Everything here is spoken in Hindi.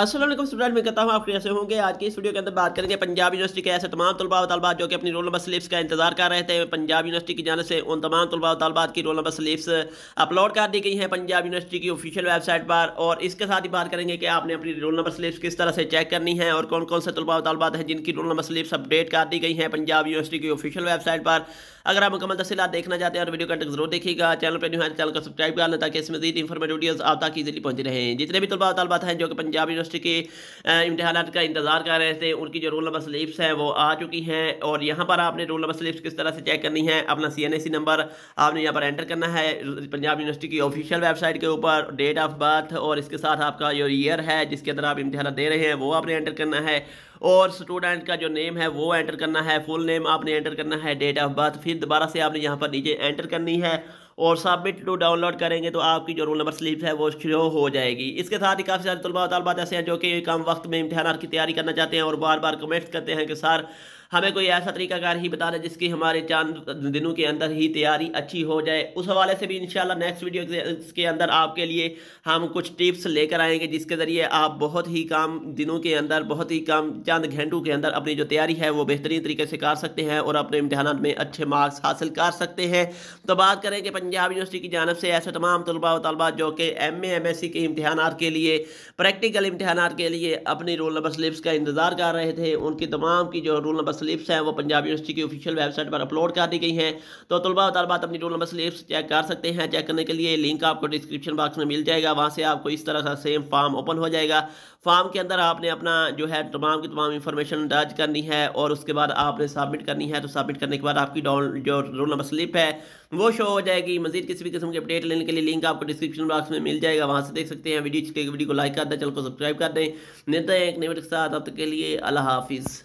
असलम स्टूडेंट मैं कहता हूँ आप कैसे होंगे आज की इस वीडियो के अंदर बात करेंगे पंजाब यूनिवर्सिटी के ऐसे तमाम तलबा तलबा जो कि अपनी रोल नंबर स्लिप्स का इंतजार कर रहे थे पंजाब यूनिवर्सिटी की जाने से उन तमाम तलबा तलबा की रोल नंबर स्लिप्स अपलोड कर दी गई हैं पंजाब यूनिवर्सिटी की ऑफिशियल वेबसाइट पर और इसके साथ ही बात करेंगे कि आपने अपनी रोल नंबर स्लिप्स किस तरह से चेक करनी है और कौन कौन से तलबा तलबा हैं जिनकी रोल नंबर स्लिप्स अपडेट कर दी गई हैं पंजाब यूनिवर्सिटी की ऑफिशियल वेबसाइट पर अगर आप मुकमल तफसीत देखना चाहते हैं और वीडियो कंटेक्ट जरूर देखिएगा चैनल पर न्यू है तो चैनल को सब्सक्राइब कर लें ताकि इसमें मजीद इन्फॉर्मेटिव वीडियोज़ आप तक ईजिली पहुंच रहे हैं जितने भी तलबा तलबा हैं जो कि पंजाब यूनिवर्सिटी यूनिवर्सिटी के इम्तहान का इंतज़ार कर रहे थे उनकी जो रोल नंबर स्लिप्स हैं वो आ चुकी हैं और यहाँ पर आपने रोल नंबर स्लिप्स किस तरह से चेक करनी है अपना C N A C number आपने यहाँ पर एंटर करना है पंजाब यूनिवर्सिटी की ऑफिशियल वेबसाइट के ऊपर डेट ऑफ बर्थ और इसके साथ आपका जो ईयर है जिसके अंदर आप इम्तहान दे रहे हैं वो आपने एंटर करना है और स्टूडेंट का जो नेम है वो एंटर करना है फुल नेम आपने एंटर करना है डेट ऑफ बर्थ फिर दोबारा से आपने यहाँ पर नीचे एंटर करनी है और सबमिट टू डाउनलोड करेंगे तो आपकी जो रोल नंबर स्लिप है वो शो हो जाएगी इसके साथ ही काफ़ी सारे तलबा तलबात ऐसे हैं जो कि कम वक्त में इम्तहान की तैयारी करना चाहते हैं और बार बार कमेंट्स करते हैं कि सर हमें कोई ऐसा तरीकाकार ही बता दें जिसकी हमारे चांद दिनों के अंदर ही तैयारी अच्छी हो जाए उस हवाले से भी शाला नेक्स्ट वीडियो के अंदर आपके लिए हम कुछ टिप्स लेकर आएंगे जिसके ज़रिए आप बहुत ही काम दिनों के अंदर बहुत ही कम चंद घंटों के अंदर अपनी जो तैयारी है वो बेहतरीन तरीके से कर सकते हैं और अपने इम्तहान में अच्छे मार्क्स हासिल कर सकते हैं तो बात करें कि पंजाब यूनिवर्सिटी की जानब से ऐसे तमाम तलबा तलबा जो कि एम एम एस सी के इम्तहान के लिए प्रैक्टिकल इम्तहान के लिए अपनी रोल नंबर स्लिप्स का इंतज़ार कर रहे थे उनकी तमाम की जो रोल नंबर स्लिप्स हैं वो पंजाब यूनिवर्सिटी की ऑफिशियल वेबसाइट पर अपलोड कर दी गई हैं तो तलबा तलबात अपनी रोल नंबर स्लिप्स चेक कर सकते हैं चेक करने के लिए लिंक आपको डिस्क्रिप्शन बॉक्स में मिल जाएगा वहाँ से आपको इस तरह का सेम फॉर्म ओपन हो जाएगा फॉर्म के अंदर आपने अपना जो है तमाम की तमाम इन्फॉर्मेशन दर्ज करनी है और उसके बाद आपने सबमिट करनी है तो सबमिट करने के बाद आपकी जो रोल नंबर स्लिप है वो शो हो जाएगी मजीद किसी भी किस्म की अपडेट लेने के लिए लिंक आपको डिस्क्रिप्शन बॉक्स में मिल जाएगा वहाँ से देख सकते हैं वीडियो वीडियो को लाइक कर दें चैनल को सब्सक्राइब कर दें मिलते एक नए के साथ अब तक के लिए अल्लाह हाफिज़